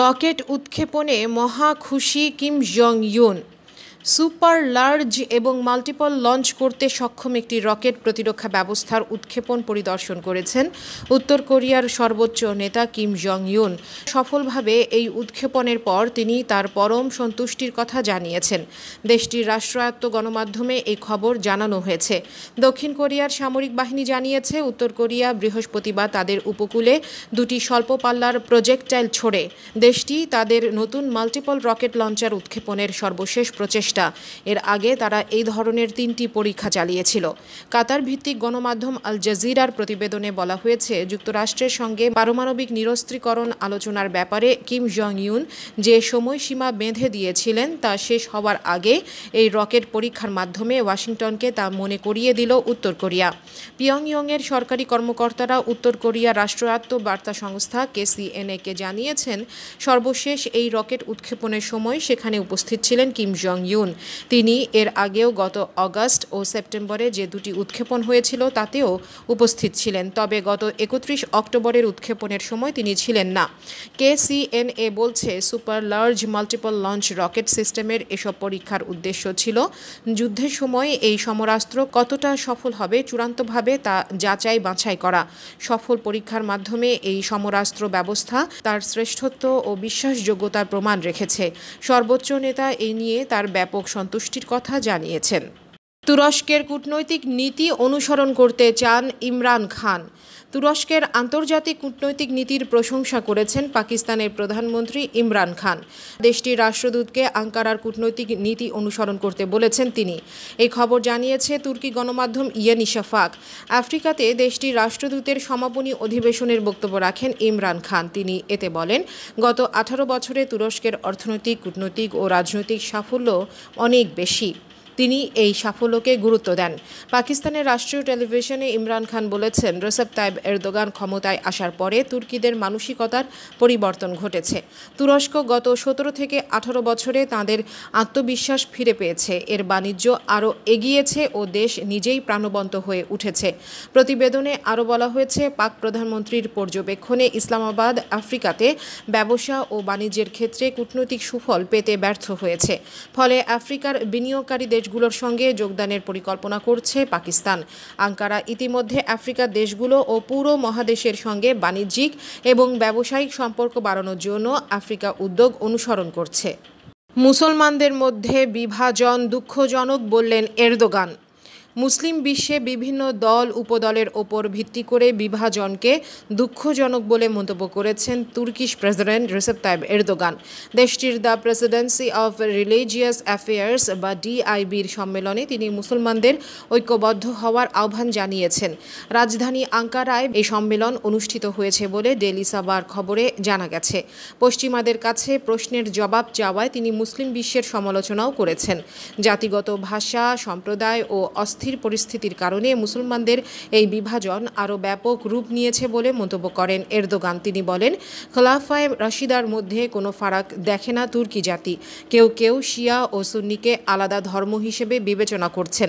rocket উৎক্ষেপণে মহা খুশি Kim Jong Un super large এবং মাল্টিপল লঞ্চ করতে সক্ষম একটি রকেট প্রতিরক্ষা ব্যবস্থার উৎক্ষেপণ পরিদর্শন করেছেন উত্তর কোরিয়ার সর্বোচ্চ নেতা কিম জং ইউন সফলভাবে এই উৎক্ষেপণের পর তিনি তার পরম সন্তুষ্টির কথা জানিয়েছেন দেশটির রাষ্ট্রায়ত্ত গণমাধ্যমে এই খবর জানানো হয়েছে দক্ষিণ কোরিয়ার সামরিক বাহিনী জানিয়েছে উত্তর কোরিয়া বৃহস্পতিবার তাদের উপকূলে দুটি স্বল্প পাল্লার প্রজেক্টাইল ছোড়ে দেশটি তাদের নতুন মাল্টিপল রকেট লঞ্চার উৎক্ষেপণের সর্বশেষ প্রচেষ্টা প্রতিষ্ঠা এর আগে তারা এই ধরনের তিনটি পরীক্ষা চালিয়েছিল কাতার ভিত্তিক গণমাধ্যম আল জাজিরার প্রতিবেদনে বলা হয়েছে যুক্তরাষ্ট্রের সঙ্গে পারমাণবিক নিরস্ত্রীকরণ আলোচনার ব্যাপারে কিম জং ইউন যে সময়সীমা বেঁধে দিয়েছিলেন তা শেষ হওয়ার আগে এই রকেট পরীক্ষার মাধ্যমে ওয়াশিংটনকে তা মনে করিয়ে দিল উত্তর কোরিয়া পিয়ংইয়ংয়ের সরকারি কর্মকর্তারা উত্তর কোরিয়া রাষ্ট্রায়ত্ত বার্তা সংস্থা কেসিএনএকে জানিয়েছেন সর্বশেষ এই রকেট উৎক্ষেপণের সময় সেখানে উপস্থিত ছিলেন কিম জং ইউন জুন তিনি এর আগেও গত অগাস্ট ও সেপ্টেম্বরে যে দুটি উৎক্ষেপণ হয়েছিল তাতেও উপস্থিত ছিলেন তবে গত একত্রিশ অক্টোবরের উৎক্ষেপণের সময় তিনি ছিলেন না কেসিএনএ বলছে super large multiple launch rocket সিস্টেমের এসব পরীক্ষার উদ্দেশ্য ছিল যুদ্ধের সময় এই সমরাস্ত্র কতটা সফল হবে চূড়ান্তভাবে তা যাচাই বাছাই করা সফল পরীক্ষার মাধ্যমে এই সমরাস্ত্র ব্যবস্থা তার শ্রেষ্ঠত্ব ও বিশ্বাসযোগ্যতার প্রমাণ রেখেছে সর্বোচ্চ নেতা এই নিয়ে তার ব্যাপার ব্যাপক সন্তুষ্টির কথা জানিয়েছেন তুরস্কের কূটনৈতিক নীতি অনুসরণ করতে চান ইমরান খান তুরস্কের আন্তর্জাতিক কূটনৈতিক নীতির প্রশংসা করেছেন পাকিস্তানের প্রধানমন্ত্রী ইমরান খান দেশটির রাষ্ট্রদূতকে আঙ্কারার কূটনৈতিক নীতি অনুসরণ করতে বলেছেন তিনি এই খবর জানিয়েছে তুর্কি গণমাধ্যম ইয়ানিশা ফাক আফ্রিকাতে দেশটির রাষ্ট্রদূতের সমাপনী অধিবেশনের বক্তব্য রাখেন ইমরান খান তিনি এতে বলেন গত আঠারো বছরে তুরস্কের অর্থনৈতিক কূটনৈতিক ও রাজনৈতিক সাফল্য অনেক বেশি তিনি এই সাফল্যকে গুরুত্ব দেন পাকিস্তানের রাষ্ট্রীয় টেলিভিশনে ইমরান খান বলেছেন রেসেপ তাইব এরদোগান ক্ষমতায় আসার পরে তুর্কিদের মানসিকতার পরিবর্তন ঘটেছে তুরস্ক গত সতেরো থেকে আঠারো বছরে তাদের আত্মবিশ্বাস ফিরে পেয়েছে এর বাণিজ্য আরও এগিয়েছে ও দেশ নিজেই প্রাণবন্ত হয়ে উঠেছে প্রতিবেদনে আরও বলা হয়েছে পাক প্রধানমন্ত্রীর পর্যবেক্ষণে ইসলামাবাদ আফ্রিকাতে ব্যবসা ও বাণিজ্যের ক্ষেত্রে কূটনৈতিক সুফল পেতে ব্যর্থ হয়েছে ফলে আফ্রিকার বিনিয়োগকারী দেশ দেশগুলোর সঙ্গে যোগদানের পরিকল্পনা করছে পাকিস্তান আঙ্কারা ইতিমধ্যে আফ্রিকা দেশগুলো ও পুরো মহাদেশের সঙ্গে বাণিজ্যিক এবং ব্যবসায়িক সম্পর্ক বাড়ানোর জন্য আফ্রিকা উদ্যোগ অনুসরণ করছে মুসলমানদের মধ্যে বিভাজন দুঃখজনক বললেন এরদোগান মুসলিম বিশ্বে বিভিন্ন দল উপদলের ওপর ভিত্তি করে বিভাজনকে দুঃখজনক বলে মন্তব্য করেছেন Turkish president Recep Tayyip Erdogan দেশটির the presidency of religious affairs বা ডিআইবির সম্মেলনে তিনি মুসলমানদের ঐক্যবদ্ধ হওয়ার আহ্বান জানিয়েছেন রাজধানী আঙ্কারায় এই সম্মেলন অনুষ্ঠিত হয়েছে বলে ডেলি সাবার খবরে জানা গেছে পশ্চিমাদের কাছে প্রশ্নের জবাব চাওয়ায় তিনি মুসলিম বিশ্বের সমালোচনাও করেছেন জাতিগত ভাষা সম্প্রদায় ও অস্থির অস্থির পরিস্থিতির কারণে মুসলমানদের এই বিভাজন আরও ব্যাপক রূপ নিয়েছে বলে মন্তব্য করেন এরদোগান তিনি বলেন খলাফায় রাশিদার মধ্যে কোনো ফারাক দেখে না তুর্কি জাতি কেউ কেউ শিয়া ও সুন্নিকে আলাদা ধর্ম হিসেবে বিবেচনা করছেন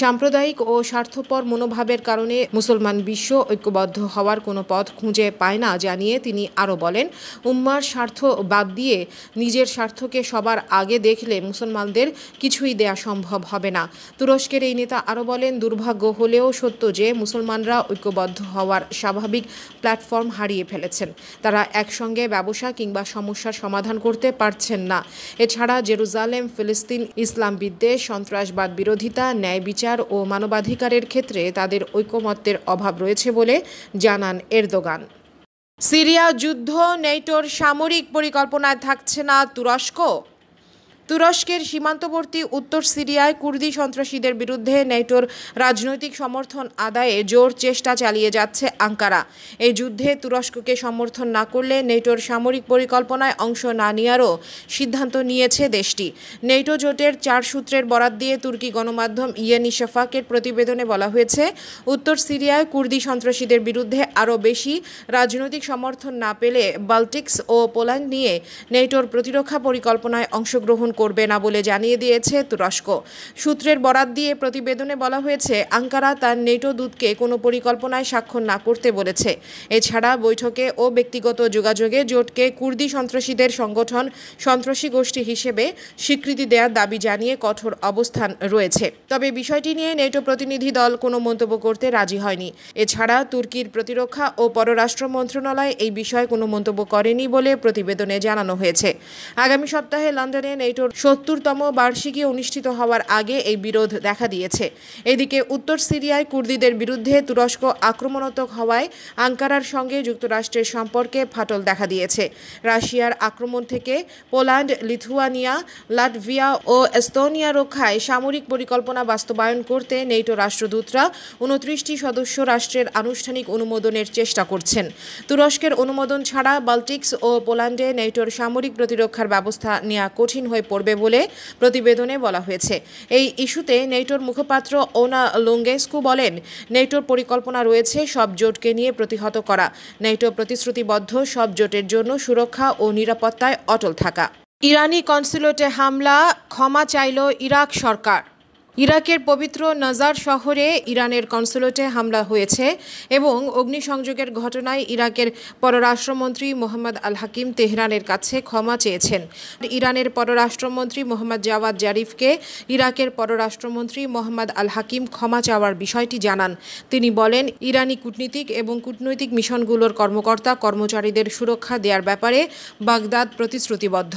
সাম্প্রদায়িক ও স্বার্থপর মনোভাবের কারণে মুসলমান বিশ্ব ঐক্যবদ্ধ হওয়ার কোনো পথ খুঁজে পায় না জানিয়ে তিনি আরও বলেন উম্মার স্বার্থ বাদ দিয়ে নিজের স্বার্থকে সবার আগে দেখলে মুসলমানদের কিছুই দেয়া সম্ভব হবে না তুরস্কের এই নেতা আরও বলেন দুর্ভাগ্য হলেও সত্য যে মুসলমানরা ঐক্যবদ্ধ হওয়ার স্বাভাবিক প্ল্যাটফর্ম হারিয়ে ফেলেছেন তারা একসঙ্গে ব্যবসা কিংবা সমস্যার সমাধান করতে পারছেন না এছাড়া জেরুজালেম ফিলিস্তিন ইসলাম বিদ্বেষ সন্ত্রাসবাদ বিরোধিতা ন্যায় বিচার ও মানবাধিকারের ক্ষেত্রে তাদের ঐকমত্যের অভাব রয়েছে বলে জানান এরদোগান সিরিয়া যুদ্ধ নেইটোর সামরিক পরিকল্পনায় থাকছে না তুরস্ক তুরস্কের সীমান্তবর্তী উত্তর সিরিয়ায় কুর্দি সন্ত্রাসীদের বিরুদ্ধে নেটোর রাজনৈতিক সমর্থন আদায়ে জোর চেষ্টা চালিয়ে যাচ্ছে আঙ্কারা এই যুদ্ধে তুরস্ককে সমর্থন না করলে নেটোর সামরিক পরিকল্পনায় অংশ না নেওয়ারও সিদ্ধান্ত নিয়েছে দেশটি নেটো জোটের চার সূত্রের বরাত দিয়ে তুর্কি গণমাধ্যম ইয়েনি শফাকের প্রতিবেদনে বলা হয়েছে উত্তর সিরিয়ায় কুর্দি সন্ত্রাসীদের বিরুদ্ধে আরও বেশি রাজনৈতিক সমর্থন না পেলে বাল্টিক্স ও পোল্যান্ড নিয়ে নেটোর প্রতিরক্ষা পরিকল্পনায় অংশগ্রহণ করবে না বলে জানিয়ে দিয়েছে তুরস্ক সূত্রের বরাত দিয়ে প্রতিবেদনে বলা হয়েছে আঙ্কারা তার নেটো দূতকে কোনো পরিকল্পনায় স্বাক্ষর না করতে বলেছে এছাড়া বৈঠকে ও ব্যক্তিগত যোগাযোগে জোটকে কুর্দি সন্ত্রাসীদের সংগঠন সন্ত্রাসী গোষ্ঠী হিসেবে স্বীকৃতি দেওয়ার দাবি জানিয়ে কঠোর অবস্থান রয়েছে তবে বিষয়টি নিয়ে নেটো প্রতিনিধি দল কোনো মন্তব্য করতে রাজি হয়নি এছাড়া তুর্কির প্রতিরক্ষা ও পররাষ্ট্র মন্ত্রণালয় এই বিষয়ে কোনো মন্তব্য করেনি বলে প্রতিবেদনে জানানো হয়েছে আগামী সপ্তাহে লন্ডনে নেটো সত্তরতম বার্ষিকী অনুষ্ঠিত হওয়ার আগে এই বিরোধ দেখা দিয়েছে এদিকে উত্তর সিরিয়ায় কুর্দিদের বিরুদ্ধে তুরস্ক আক্রমণাত্মক হওয়ায় আঙ্কারার সঙ্গে যুক্তরাষ্ট্রের সম্পর্কে ফাটল দেখা দিয়েছে রাশিয়ার আক্রমণ থেকে পোল্যান্ড লিথুয়ানিয়া লাটভিয়া ও এস্তোনিয়া রক্ষায় সামরিক পরিকল্পনা বাস্তবায়ন করতে নেটো রাষ্ট্রদূতরা উনত্রিশটি সদস্য রাষ্ট্রের আনুষ্ঠানিক অনুমোদনের চেষ্টা করছেন তুরস্কের অনুমোদন ছাড়া বাল্টিক্স ও পোল্যান্ডে নেটোর সামরিক প্রতিরক্ষার ব্যবস্থা নেওয়া কঠিন হয়ে করবে বলে প্রতিবেদনে বলা হয়েছে এই ইস্যুতে নেটোর মুখপাত্র ওনা লুঙ্গেস্কু বলেন নেটোর পরিকল্পনা রয়েছে সব জোটকে নিয়ে প্রতিহত করা নেটো প্রতিশ্রুতিবদ্ধ সব জোটের জন্য সুরক্ষা ও নিরাপত্তায় অটল থাকা ইরানি কনসুলেটে হামলা ক্ষমা চাইল ইরাক সরকার ইরাকের পবিত্র নাজার শহরে ইরানের কনসুলেটে হামলা হয়েছে এবং অগ্নিসংযোগের ঘটনায় ইরাকের পররাষ্ট্রমন্ত্রী মোহাম্মদ আল হাকিম তেহরানের কাছে ক্ষমা চেয়েছেন ইরানের পররাষ্ট্রমন্ত্রী মোহাম্মদ জাওয়াদ জারিফকে ইরাকের পররাষ্ট্রমন্ত্রী মোহাম্মদ আল হাকিম ক্ষমা চাওয়ার বিষয়টি জানান তিনি বলেন ইরানি কূটনীতিক এবং কূটনৈতিক মিশনগুলোর কর্মকর্তা কর্মচারীদের সুরক্ষা দেওয়ার ব্যাপারে বাগদাদ প্রতিশ্রুতিবদ্ধ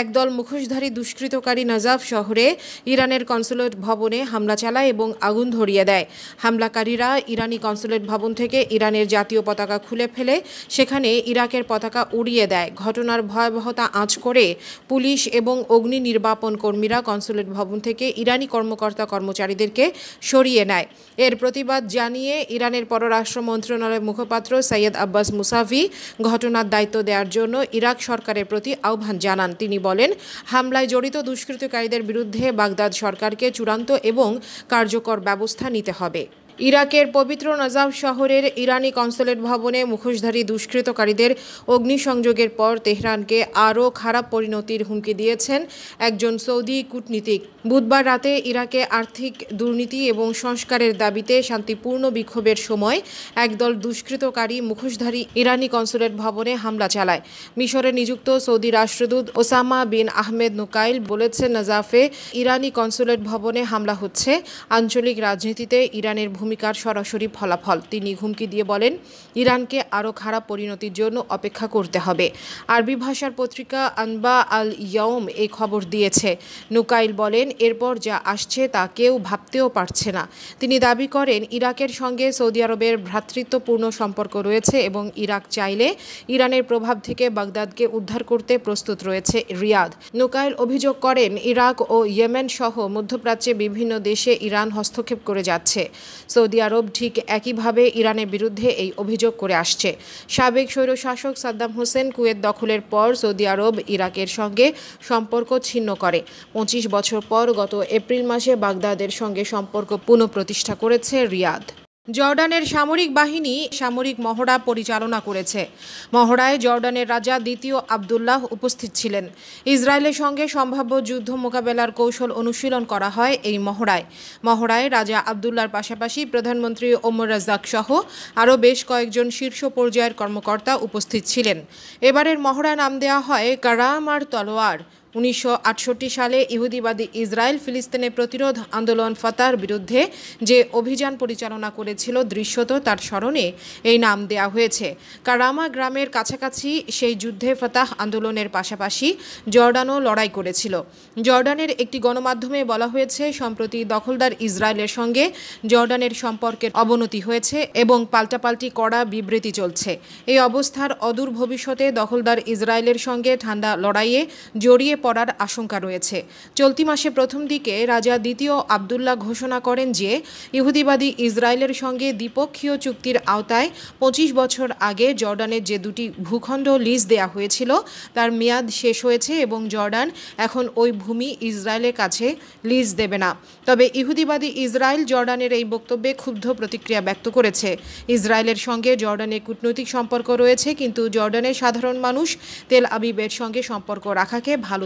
একদল মুখোশধারী দুষ্কৃতকারী নাজাফ শহরে ইরানের কনসুলেট ভবনে হামলা চালায় এবং আগুন ধরিয়ে দেয় হামলাকারীরা ইরানি কনসুলেট ভবন থেকে ইরানের জাতীয় পতাকা খুলে ফেলে সেখানে ইরাকের পতাকা উড়িয়ে দেয় ঘটনার ভয়াবহতা আঁচ করে পুলিশ এবং অগ্নি নির্বাপন কর্মীরা কনসুলেট ভবন থেকে ইরানি কর্মকর্তা কর্মচারীদেরকে সরিয়ে নেয় এর প্রতিবাদ জানিয়ে ইরানের পররাষ্ট্র মন্ত্রণালয়ের মুখপাত্র সৈয়দ আব্বাস মুসাফি ঘটনার দায়িত্ব দেওয়ার জন্য ইরাক সরকারের প্রতি আহ্বান জানান তিনি বলেন হামলায় জড়িত দুষ্কৃতকারীদের বিরুদ্ধে বাগদাদ সরকারকে চূড়ান্ত চূড়ান্ত এবং কার্যকর ব্যবস্থা নিতে হবে ইরাকের পবিত্র নাজাব শহরের ইরানি কনসুলেট ভবনে মুখোশধারী দুষ্কৃতকারীদের অগ্নিসংযোগের পর তেহরানকে আরও খারাপ পরিণতির হুমকি দিয়েছেন একজন সৌদি কূটনীতিক বুধবার রাতে ইরাকে আর্থিক দুর্নীতি এবং সংস্কারের দাবিতে শান্তিপূর্ণ বিক্ষোভের সময় একদল দুষ্কৃতকারী মুখোশধারী ইরানি কনসুলেট ভবনে হামলা চালায় মিশরে নিযুক্ত সৌদি রাষ্ট্রদূত ওসামা বিন আহমেদ নুকাইল বলেছেন নাজাফে ইরানি কনসুলেট ভবনে হামলা হচ্ছে আঞ্চলিক রাজনীতিতে ইরানের ভূমিকার সরাসরি ফলাফল তিনি হুমকি দিয়ে বলেন ইরানকে আরও খারাপ পরিণতির জন্য অপেক্ষা করতে হবে আরবি ভাষার পত্রিকা আনবা আল ইয়ম এই খবর দিয়েছে নুকাইল বলেন এরপর যা আসছে তা কেউ ভাবতেও পারছে না তিনি দাবি করেন ইরাকের সঙ্গে সৌদি আরবের ভ্রাতৃত্বপূর্ণ সম্পর্ক রয়েছে এবং ইরাক চাইলে ইরানের প্রভাব থেকে বাগদাদকে উদ্ধার করতে প্রস্তুত রয়েছে রিয়াদ নুকাইল অভিযোগ করেন ইরাক ও ইয়েমেন সহ মধ্যপ্রাচ্যে বিভিন্ন দেশে ইরান হস্তক্ষেপ করে যাচ্ছে সৌদি আরব ঠিক একইভাবে ইরানের বিরুদ্ধে এই অভিযোগ করে আসছে সাবেক স্বৈরশাসক সাদ্দাম হোসেন কুয়েত দখলের পর সৌদি আরব ইরাকের সঙ্গে সম্পর্ক ছিন্ন করে পঁচিশ বছর পর গত এপ্রিল মাসে বাগদাদের সঙ্গে সম্পর্ক পুনঃপ্রতিষ্ঠা করেছে রিয়াদ জর্ডানের সামরিক বাহিনী সামরিক মহড়া পরিচালনা করেছে মহড়ায় জর্ডানের রাজা দ্বিতীয় আবদুল্লাহ উপস্থিত ছিলেন ইসরায়েলের সঙ্গে সম্ভাব্য যুদ্ধ মোকাবেলার কৌশল অনুশীলন করা হয় এই মহড়ায় মহড়ায় রাজা আবদুল্লার পাশাপাশি প্রধানমন্ত্রী ওমর রাজাক সহ আরও বেশ কয়েকজন শীর্ষ পর্যায়ের কর্মকর্তা উপস্থিত ছিলেন এবারের মহড়া নাম দেওয়া হয় কারাম আর তলোয়ার উনিশশো সালে ইহুদিবাদী ইসরায়েল ফিলিস্তিনে প্রতিরোধ আন্দোলন ফাতার বিরুদ্ধে যে অভিযান পরিচালনা করেছিল দৃশ্যত তার স্মরণে এই নাম দেয়া হয়েছে কারামা গ্রামের কাছাকাছি সেই যুদ্ধে ফতাহ আন্দোলনের পাশাপাশি জর্ডানও লড়াই করেছিল জর্ডানের একটি গণমাধ্যমে বলা হয়েছে সম্প্রতি দখলদার ইসরায়েলের সঙ্গে জর্ডানের সম্পর্কের অবনতি হয়েছে এবং পাল্টাপাল্টি কড়া বিবৃতি চলছে এই অবস্থার অদূর ভবিষ্যতে দখলদার ইসরায়েলের সঙ্গে ঠান্ডা লড়াইয়ে জড়িয়ে পড়ার আশঙ্কা রয়েছে চলতি মাসে প্রথম দিকে রাজা দ্বিতীয় আবদুল্লাহ ঘোষণা করেন যে ইহুদিবাদী ইসরায়েলের সঙ্গে দ্বিপক্ষীয় চুক্তির আওতায় পঁচিশ বছর আগে জর্ডানের যে দুটি ভূখণ্ড লিজ দেয়া হয়েছিল তার মেয়াদ শেষ হয়েছে এবং জর্ডান এখন ওই ভূমি ইসরায়েলের কাছে লিজ দেবে না তবে ইহুদিবাদী ইসরায়েল জর্ডানের এই বক্তব্যে ক্ষুব্ধ প্রতিক্রিয়া ব্যক্ত করেছে ইসরায়েলের সঙ্গে জর্ডানের কূটনৈতিক সম্পর্ক রয়েছে কিন্তু জর্ডানের সাধারণ মানুষ তেল আবিবের সঙ্গে সম্পর্ক রাখাকে ভালো